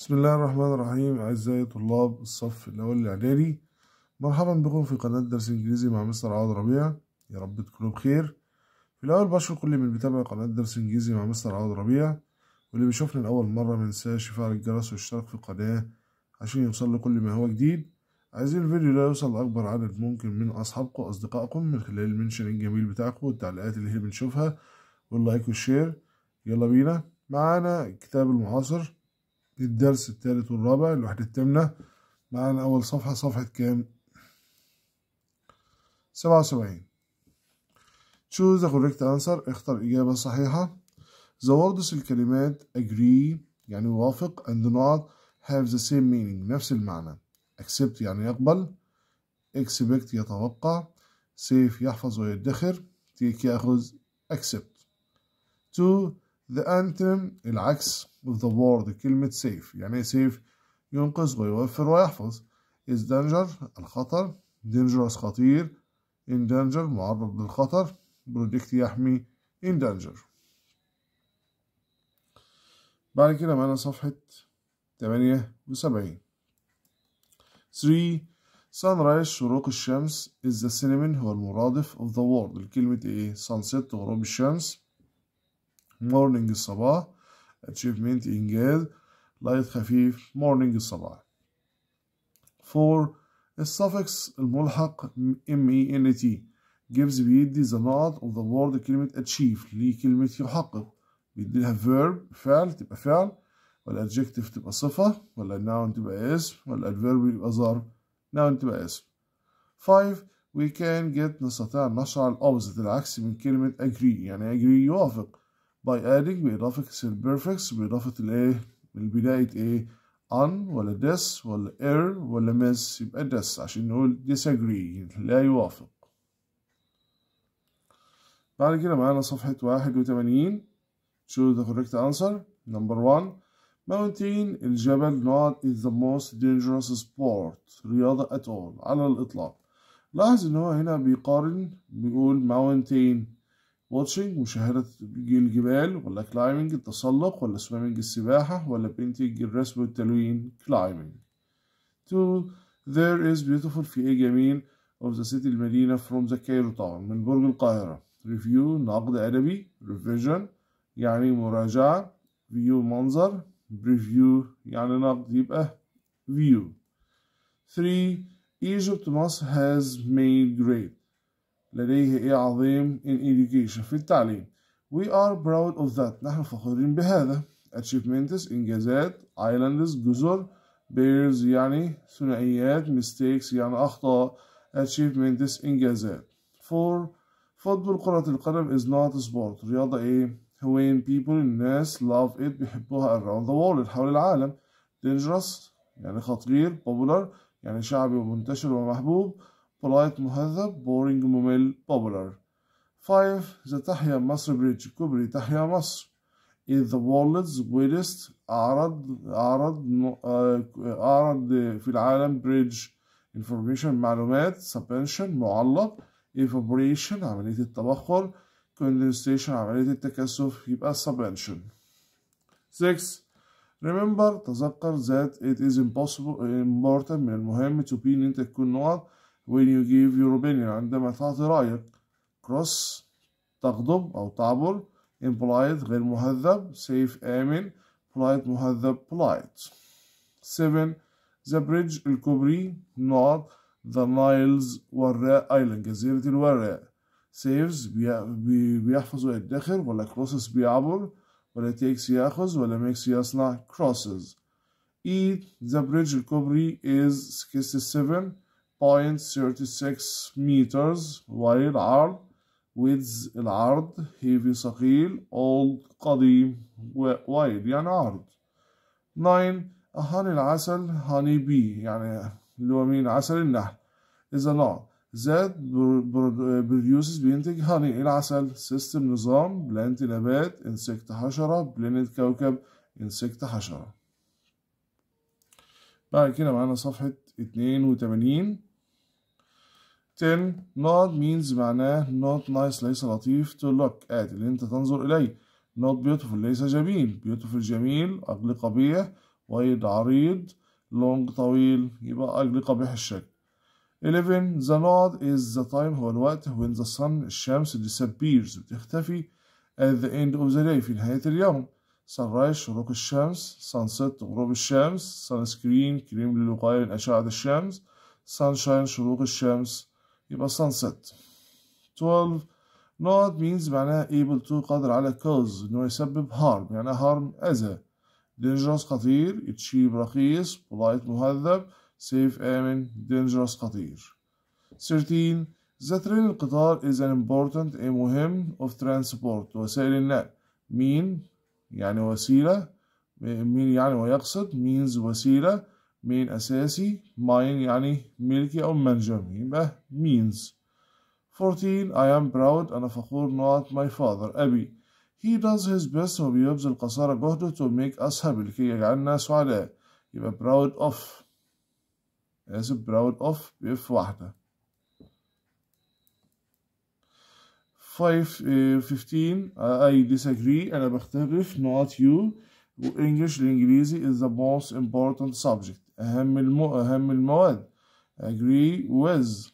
بسم الله الرحمن الرحيم أعزائي طلاب الصف الأول الإعدادي مرحبا بكم في قناة درس إنجليزي مع مستر عوض ربيع يا رب تكونوا بخير في الأول بشكر كل من بيتابع قناة درس إنجليزي مع مستر عوض ربيع واللي بيشوفنا لأول مرة منساش يفعل الجرس والاشتراك في القناة عشان يوصل له كل ما هو جديد عايزين الفيديو ده يوصل لأكبر عدد ممكن من أصحابكم وأصدقائكم من خلال المنشن الجميل بتاعكم والتعليقات اللي هي بنشوفها واللايك والشير يلا بينا معانا كتاب المعاصر الدرس الثالث والرابع الوحدة الثامنة معانا أول صفحة صفحة كام؟ سبعة وسبعين choose the correct answer اختر إجابة صحيحة the words الكلمات agree يعني وافق and not have the same meaning نفس المعنى accept يعني يقبل expect يتوقع safe يحفظ ويدخر take يأخذ accept to The anthem العكس of the word كلمة safe يعني ايه ينقذ ويوفر ويحفظ is danger الخطر dangerous خطير in danger معرض للخطر protect يحمي in danger بعد كده معنا صفحة 78 3 sunrise شروق الشمس is the cinnamon هو المرادف of the word الكلمة ايه sunset غروب الشمس مورنينج الصباح اتشيفمنت انجاز لايت خفيف مورنينج الصباح 4 السفكس الملحق ام اي ان تي جيفز بيدي ذا نقط اوف ذا وورد كلمة اتشيف لكلمة يحقق بيدي لها فيرب فعل تبقى فعل والadjective تبقى صفة ولا noun تبقى اسم والادفيرب يبقى ظرف noun تبقى اسم 5 we can get نستطيع أن نشرع العكس من كلمة agree يعني agree يوافق by adding بإضافة كسر perfect بإضافة الإيه البداية إيه on ولا this ولا err ولا miss يبقى this عشان نقول disagree لا يوافق بعد كده معانا صفحة واحد وتمانين the correct answer number one mountain الجبل not is the most dangerous sport رياضة at all على الإطلاق لاحظ إن هو هنا بيقارن بيقول mountain واتشنج مشاهدة الجبال ولا كلايمنج التسلق ولا سويمنج السباحة ولا بينتنج الرسم والتلوين كلايمنج تو there is beautiful في ايه جميل of the city المدينة from the Cairo طبعا من برج القاهرة review نقد أدبي revision يعني مراجعة view منظر preview يعني نقد يبقى view 3 Egypt must has made great لديه إيه عظيم in education في التعليم we are proud of that نحن فخورين بهذا achievements إنجازات islands جزر bears يعني ثنائيات mistakes يعني أخطاء achievements إنجازات for فضل كرة القدم is not sport رياضة إيه when people الناس love it بيحبوها around the world حول العالم dangerous يعني خطير popular يعني شعبي ومنتشر ومحبوب polite مهذب boring ممل popular 5 إذا تحيا مصر بريتش كوبري تحيا مصر is the world's greatest أعرض أعرض أعرض في العالم bridge information معلومات suspension معلق evaporation عملية التبخر condensation عملية التكثف يبقى suspension 6 remember تذكر that it is impossible important من المهم to be إن أنت تكون نقط when you give your opinion عندما تعطي رأيك cross تغضب أو تعبر impolite غير مهذب safe آمن polite مهذب polite 7 the bridge الكوبري not the Niles وراء island جزيرة الوراء saves بيحفظ ويدخر ولا crosses بيعبر ولا takes يأخذ ولا makes يصنع crosses eat the bridge الكوبري is 67 0.36 meters والعرض with العرض heavy ثقيل old قديم wide يعني عرض 9 honey العسل honey bee يعني اللي هو مين عسل النحل is a law that produces بينتج honey العسل system نظام plant نبات insect حشرة planet كوكب insect حشرة بعد كده معانا صفحة اتنين وتمانين 10 not means معناه not nice ليس لطيف to look at اللي انت تنظر اليه not beautiful ليس جميل beautiful جميل ugly قبيح wide عريض لونج طويل يبقى ugly قبيح الشكل 11 the not is the time هو الوقت when the sun الشمس disappears بتختفي at the end of the day في نهاية اليوم sunrise شروق الشمس sunset غروب الشمس sunscreen كريم للوقاية من أشعة الشمس sunshine شروق الشمس يبقى sunset 12 not means معناها able to قادر على cause انه يسبب harm يعني harm اذى dangerous خطير cheap رخيص polite مهذب safe آمن dangerous خطير 13 The train القطار is an important a مهم of transport وسائل النقل mean يعني وسيلة mean يعني ويقصد means وسيلة مين أساسي ماين يعني ملكي أو منجمي يبقى means 14 I am proud أنا فخور not my father أبي he does his best هو بيبذل قصارى جهده to make us happy لكي يجعلنا سعداء يبقى proud of as proud of بإف واحدة 5 15 I disagree أنا بختلف not you English الإنجليزي is the most important subject أهم المو... أهم المواد agree with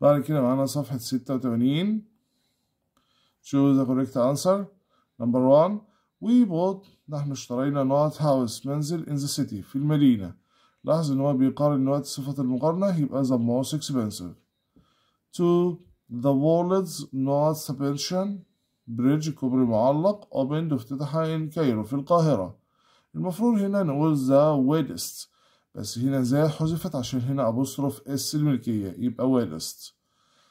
بعد كده معانا صفحة ستة وتمانين choose the correct answer number one we bought نحن اشترينا not house منزل in the city في المدينة لاحظ ان هو بيقارن دلوقتي صفة المقارنة يبقى the most expensive two the world's not pension بريدج كوبري معلق اوبند افتتح ان كايرو في القاهرة المفروض هنا نقول the ويدست بس هنا ذا حذفت عشان هنا أبوستروف اس الملكية يبقى ويدست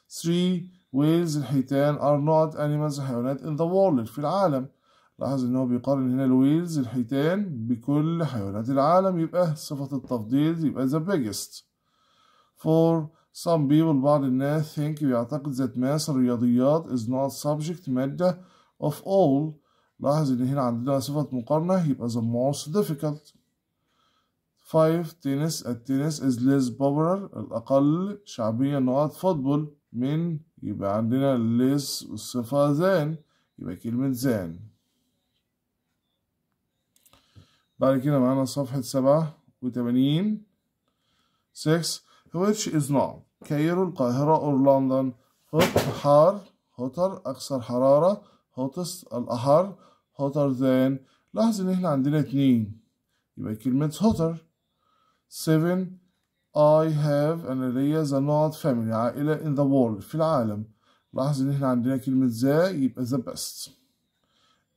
3 ويلز الحيتان are not animals حيوانات in the world في العالم لاحظ ان هو بيقارن هنا الويلز الحيتان بكل حيوانات العالم يبقى صفة التفضيل يبقى the biggest 4 Some people بعض الناس think بيعتقد that math الرياضيات is not subject مادة of all لاحظ ان هنا عندنا صفة مقارنة يبقى the most difficult 5 tennis التنس is less popular الأقل شعبية نقط football من يبقى عندنا less والصفة than يبقى كلمة than بعد كده معانا صفحة سبعة وثمانين 6 which is not كايرو القاهرة لندن هوت حار هوتر أكثر حرارة هوتس الأحر هوتر ذان لاحظ إن إحنا عندنا اتنين يبقى كلمة هوتر 7 I have أنا ليا the not family عائلة in the world في العالم لاحظ إن إحنا عندنا كلمة ذا يبقى the best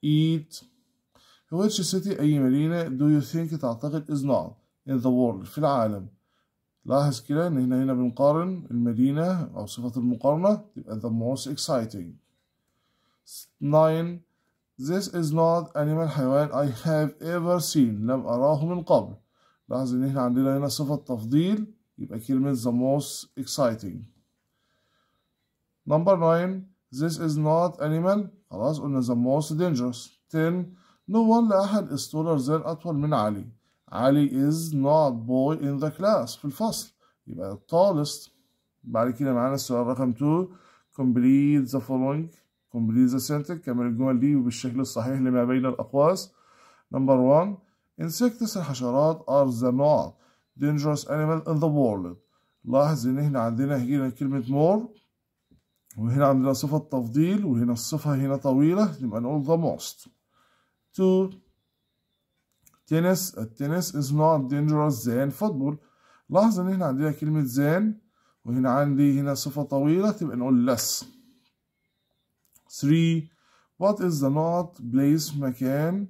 eat which city أي مدينة do you think تعتقد is not in the world في العالم لاحظ كده ان احنا هنا بنقارن المدينة او صفة المقارنة يبقى the most exciting 9 This is not animal حيوان I have ever seen لم أراه من قبل لاحظ ان احنا عندنا هنا صفة تفضيل يبقى كلمة the most exciting number 9 This is not animal خلاص قلنا the most dangerous 10 No one لاحد is taller than أطول من علي علي is not boy in the class في الفصل يبقى tallest بعد كده معانا السؤال رقم 2 complete the following complete the sentence كمل الجمل دي وبالشكل الصحيح لما بين الأقواس number 1 insects الحشرات are the not dangerous animal in the world لاحظ ان احنا عندنا هنا كلمة more وهنا عندنا صفة تفضيل وهنا الصفة هنا طويلة يبقى نقول the most 2 تنس التنس is not dangerous than football لاحظ ان هنا عندنا كلمة than وهنا عندي هنا صفة طويلة تبقى نقول less 3 what is the not place مكان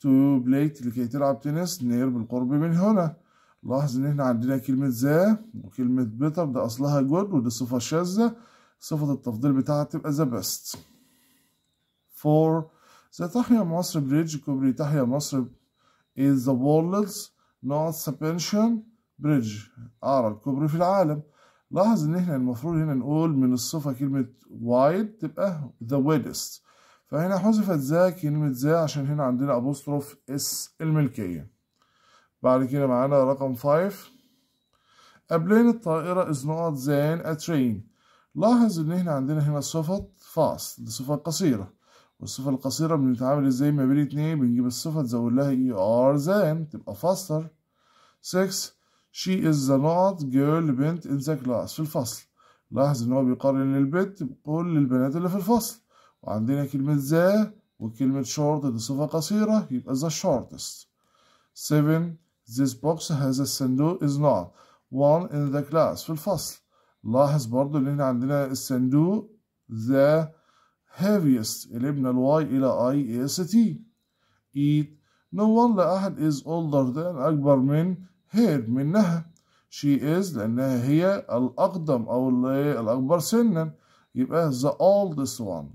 to play لكي تلعب تنس نير بالقرب من هنا لاحظ ان احنا عندنا كلمة ذا وكلمة بيتر ده اصلها جود ودي صفة شاذة صفة التفضيل بتاعها تبقى ذا بيست 4 ذا تحيا مصر بريدج كوبري تحيا مصر is the world's not suspension bridge أعرى الكوبري في العالم لاحظ ان احنا المفروض هنا نقول من الصفة كلمة wide تبقى the widest فهنا حذفت ذا كلمة ذا عشان هنا عندنا أبوستروف اس الملكية بعد كده معانا رقم 5 أبلين الطائرة is not than a train لاحظ ان احنا عندنا هنا صفة fast دي صفة قصيرة والصفة القصيرة بنتعامل ازاي ما بين اتنين بنجيب الصفة تزود لها اي ار زان تبقى فاستر 6 she is the not girl بنت in the class في الفصل لاحظ ان هو بيقارن البت بكل البنات اللي في الفصل وعندنا كلمة ذا وكلمة شورت دي صفة قصيرة يبقى the shortest 7 this box has a صندوق is not one in the class في الفصل لاحظ برضو ان هنا عندنا الصندوق the heaviest قلبنا الواي إلى I S T eat no one لأحد أحد is older than أكبر من her منها she is لأنها هي الأقدم أو الأكبر سنا يبقى the oldest one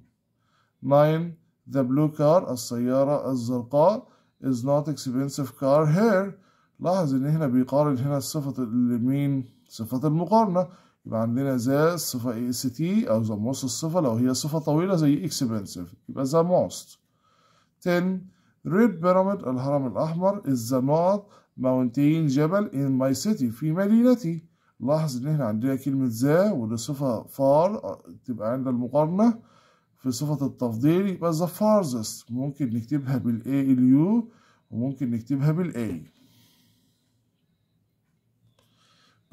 9 the blue car السيارة الزرقاء is not expensive car here لاحظ ان هنا بيقارن هنا صفة لمين صفة المقارنة يبقى عندنا ذا الصفة اس تي أو ذا موست الصفة لو هي صفة طويلة زي اكسبنسيف يبقى ذا موست 10 ريد بيراميد الهرم الأحمر is the north mountain جبل in my city في مدينتي لاحظ إن احنا عندنا كلمة ذا ودي صفة فار تبقى عند المقارنة في صفة التفضيل يبقى the farthest ممكن نكتبها بالـ A اليو وممكن نكتبها بالـ A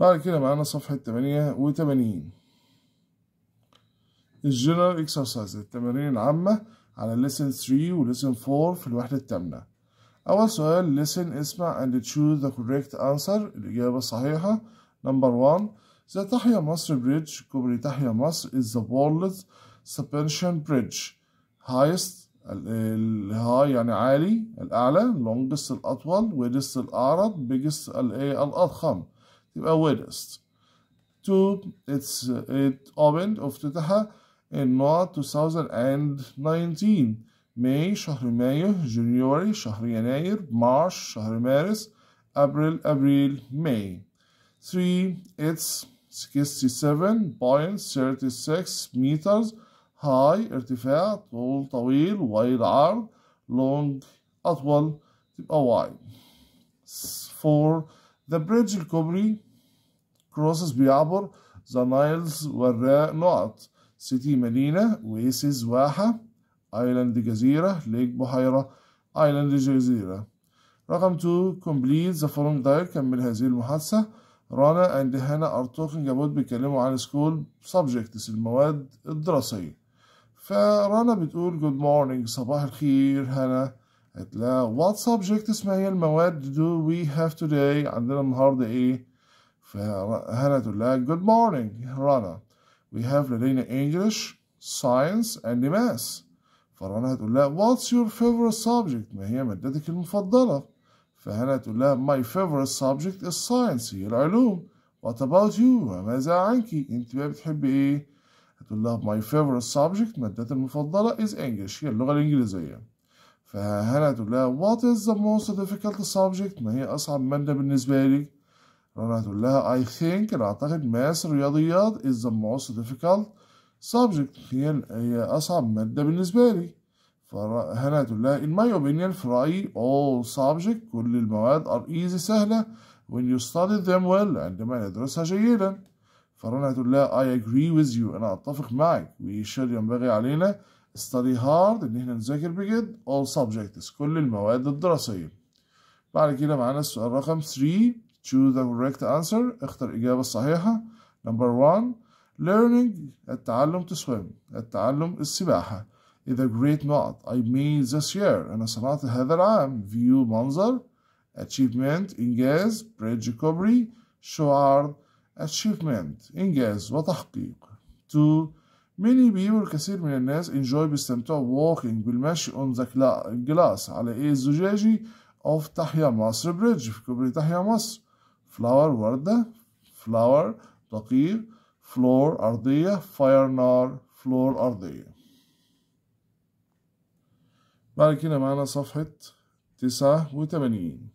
بعد كده معانا صفحة تمانية وتمانين الجنرال اكسرسايز التمارين العامة على lesson 3 و lesson 4 في الوحدة التامنة أول سؤال listen اسمع and choose the correct answer الإجابة الصحيحة number 1 The تحيا مصر bridge كوبري تحيا مصر is the world's suspension bridge highest الهاي يعني عالي الأعلى longest الأطول widest الأعرض biggest الإيه الأضخم awareness. Two, it's it opened افتتح in March 2019 May شهر مايو January شهر يناير March شهر مارس April April May 3 it's 67.36 meters high ارتفاع طول طويل wide عرض long أطول تبقى wide 4 The bridge الكوبري crosses بيعبر the Niles والراء نقط city مدينة oasis واحة island جزيرة lake بحيرة island جزيرة رقم 2 complete the following dialogue كمل هذه المحادثة رانا اند هانا ار توكينج ابوت بيتكلموا عن سكول سبجكتس المواد الدراسية فرانا بتقول جود مورنينج صباح الخير هانا what subject اسمها المواد do we have today عندنا النهاردة إيه فهنا تقول لها good morning رنا we have لدينا English science and maths فرنا هتقول لها what's your favorite subject ما هي مادتك المفضلة فهنا تقول لها my favorite subject is science هي العلوم what about you ماذا عنك انت بقى بتحبي ايه هتقول لها my favorite subject مادتي المفضلة is English هي اللغة فهنا هتقول لها what is the most difficult subject ما هي أصعب مادة بالنسبة لي رنا هتقول لها I think أنا أعتقد ماس الرياضيات is the most difficult subject هي هي أصعب مادة بالنسبة لي فهنا هتقول لها in my opinion في رأيي all subject كل المواد are easy سهلة when you study them well عندما ندرسها جيدا فرنا هتقول لها I agree with you أنا أتفق معك we should ينبغي علينا study hard ان احنا نذاكر بجد all subjects كل المواد الدراسية بعد كده معانا السؤال رقم 3 choose the correct answer اختر الإجابة الصحيحة number 1 learning التعلم to swim التعلم السباحة is a great not I made this year أنا صنعت هذا العام view منظر achievement إنجاز bridge recovery شعار achievement إنجاز وتحقيق 2 many people كثير من الناس enjoy بيستمتعوا walking بالمشي on the glass على ايه الزجاجي of تحيا مصر bridge في كوبري تحيا مصر flower وردة flower دقيق floor أرضية fire نار floor أرضية بعد كده معانا صفحة تسعة وثمانين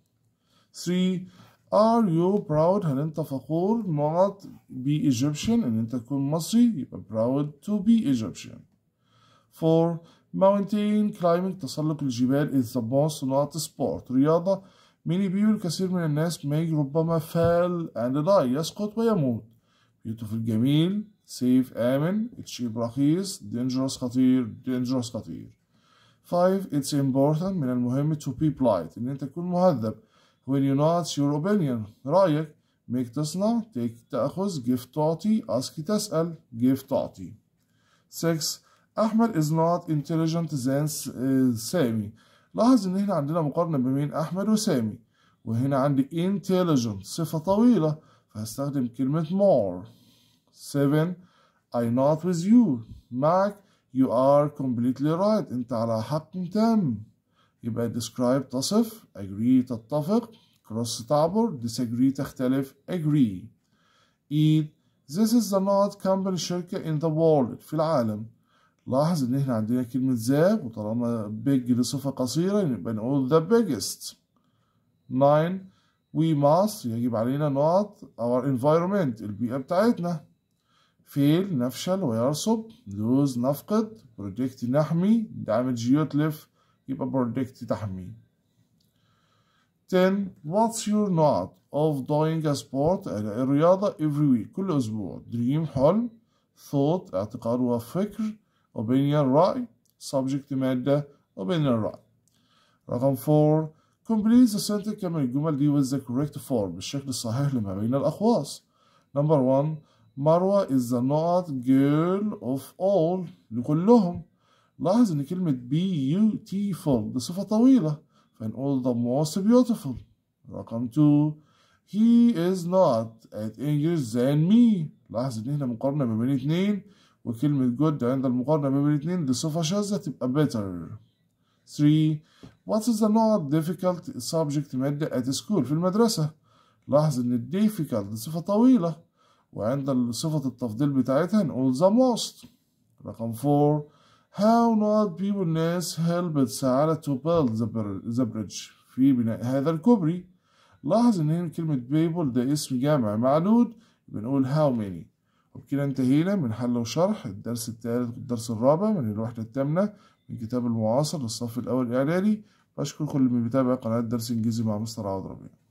3 Are you proud هل أنت فخور not be Egyptian إن أنت تكون مصري يبقى proud to be Egyptian 4 mountain climbing تسلق الجبال is the most not sport رياضة many people كثير من الناس may ربما fail and die يسقط ويموت beautiful جميل safe آمن cheap رخيص dangerous خطير dangerous خطير 5 it's important من المهم to be polite إن أنت تكون مهذب will you not your opinion رأيك make تصنع take تأخذ give تعطي ask تسأل give تعطي 6 أحمد is not intelligent than سامي لاحظ إن هنا عندنا مقارنة بين أحمد وسامي وهنا عندي intelligent صفة طويلة فهستخدم كلمة more 7 I not with you معك you are completely right أنت على حق تام يبقى describe تصف agree تتفق cross تعبر disagree تختلف agree eat this is the not company شركة in the world في العالم لاحظ ان احنا عندنا كلمة ذا وطالما big لصفة قصيرة يبقى نقول the biggest nine we must يجب علينا not our environment البيئة بتاعتنا fail نفشل ويرصب lose نفقد protect نحمي damage يتلف يبقى predict تحميل then what's your not of doing a sport الرياضة every week كل أسبوع dream حلم thought اعتقاد وفكر opinion رأي subject مادة opinion رأي رقم 4 complete the sentence كما الجمل دي with the correct form بالشكل الصحيح لما بين الأخواص number 1 مروة is the not girl of all لكلهم لاحظ ان كلمة beautiful بصفة طويلة فان all the most beautiful رقم 2 he is not at English than me لاحظ ان هنا مقارنة ما بين اثنين وكلمة good عند المقارنة ما بين اثنين بصفة شاذة تبقى better 3 what is the not difficult subject مادة at school في المدرسة لاحظ ان difficult بصفة طويلة وعند صفة التفضيل بتاعتها نقول the most رقم 4 How not people ناس helped Sarah to build the bridge في بناء هذا الكوبري لاحظ ان هنا كلمة people ده اسم جامع معدود بنقول how many وبكده انتهينا من حل وشرح الدرس الثالث والدرس الرابع من الوحدة الثامنة من كتاب المعاصر للصف الأول الإعدادي بشكر كل من بيتابع قناة درس إنجليزي مع مستر عوض ربيع